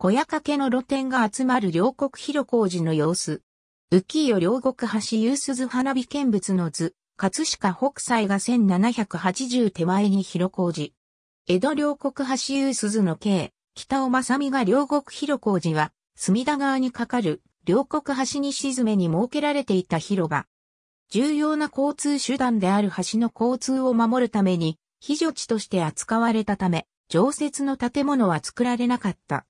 小屋掛けの露店が集まる両国広小路の様子。浮世両国橋夕鈴花火見物の図、葛飾北斎が1780手前に広小路。江戸両国橋夕鈴の境、北尾正美が両国広小路は、隅田川に架かる両国橋に沈めに設けられていた広場。重要な交通手段である橋の交通を守るために、非常地として扱われたため、常設の建物は作られなかった。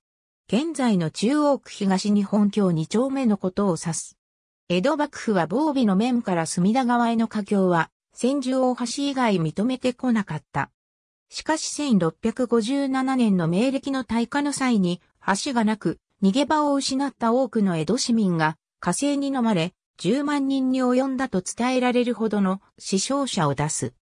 現在の中央区東日本橋二丁目のことを指す。江戸幕府は防備の面から隅田川への架橋は、千住大橋以外認めてこなかった。しかし1657年の明暦の大火の際に、橋がなく、逃げ場を失った多くの江戸市民が、火星に飲まれ、10万人に及んだと伝えられるほどの死傷者を出す。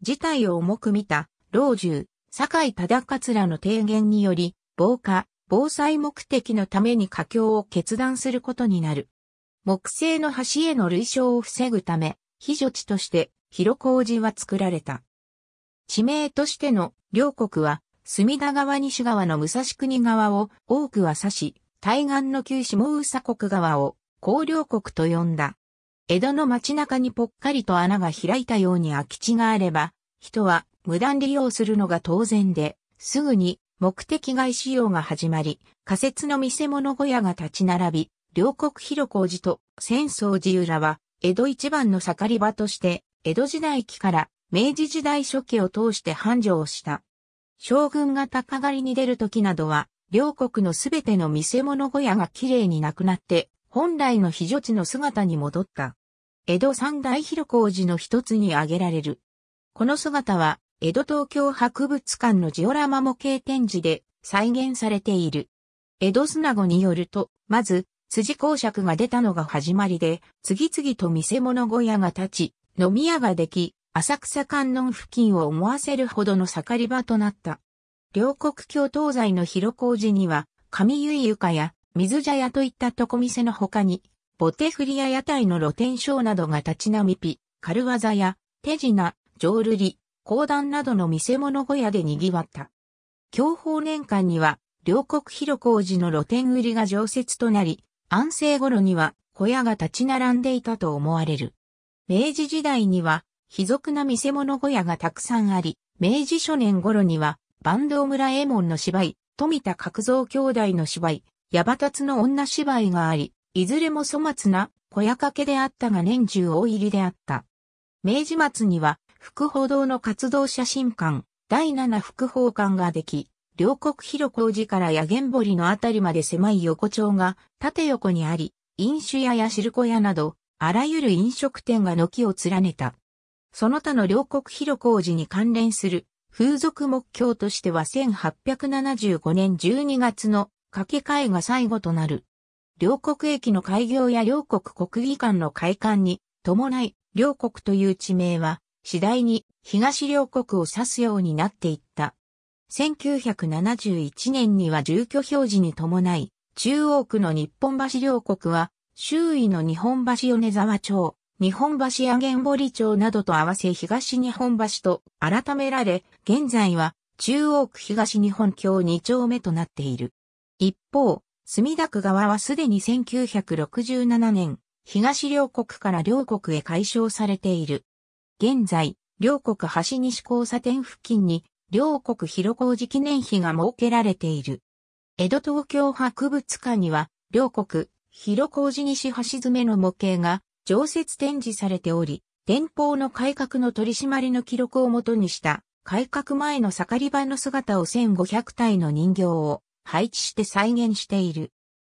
事態を重く見た、老中、酒井忠勝らの提言により、防火、防災目的のために架橋を決断することになる。木製の橋への類衝を防ぐため、避暑地として広小路は作られた。地名としての両国は、隅田川西側の武蔵国側を多くは指し、対岸の旧下宇佐国側を高陵国と呼んだ。江戸の街中にぽっかりと穴が開いたように空き地があれば、人は無断利用するのが当然で、すぐに目的外使用が始まり、仮設の見せ物小屋が立ち並び、両国広小寺と浅草寺裏は、江戸一番の盛り場として、江戸時代期から明治時代初期を通して繁盛した。将軍が鷹狩りに出る時などは、両国のすべての見せ物小屋がきれいになくなって、本来の非常地の姿に戻った。江戸三大広小寺の一つに挙げられる。この姿は、江戸東京博物館のジオラマ模型展示で再現されている。江戸砂子によると、まず、辻公爵が出たのが始まりで、次々と見せ物小屋が立ち、飲み屋ができ、浅草観音付近を思わせるほどの盛り場となった。両国境東西の広小路には、上湯床や水茶屋といった床店の他に、ボテフリや屋台の露天商などが立ち並び、軽技や手品、浄瑠璃、講談などの見せ物小屋で賑わった。享保年間には、両国広工寺の露天売りが常設となり、安政頃には小屋が立ち並んでいたと思われる。明治時代には、貴族な見せ物小屋がたくさんあり、明治初年頃には、坂東村右衛門の芝居、富田角蔵兄弟の芝居、矢場達の女芝居があり、いずれも粗末な小屋掛けであったが年中大入りであった。明治末には副報道の活動写真館、第7副報館ができ、両国広小路からや玄堀のあたりまで狭い横丁が縦横にあり、飲酒屋や汁粉屋など、あらゆる飲食店が軒を連ねた。その他の両国広小路に関連する風俗目標としては1875年12月の掛け替えが最後となる。両国駅の開業や両国国技館の開館に伴い、両国という地名は次第に東両国を指すようになっていった。1971年には住居表示に伴い、中央区の日本橋両国は、周囲の日本橋米沢町、日本橋げん堀町などと合わせ東日本橋と改められ、現在は中央区東日本橋2丁目となっている。一方、墨田区側はすでに1967年、東両国から両国へ解消されている。現在、両国橋西交差点付近に、両国広小路記念碑が設けられている。江戸東京博物館には、両国、広小路西橋詰の模型が常設展示されており、伝報の改革の取り締まりの記録をもとにした、改革前の盛り場の姿を1500体の人形を配置して再現している。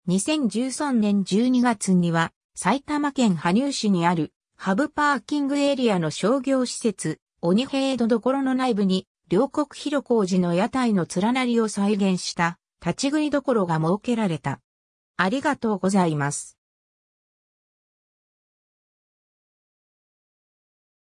2013年12月には、埼玉県羽生市にあるハブパーキングエリアの商業施設、鬼平戸どころの内部に、両国広工路の屋台の連なりを再現した、立ち食いどころが設けられた。ありがとうございます。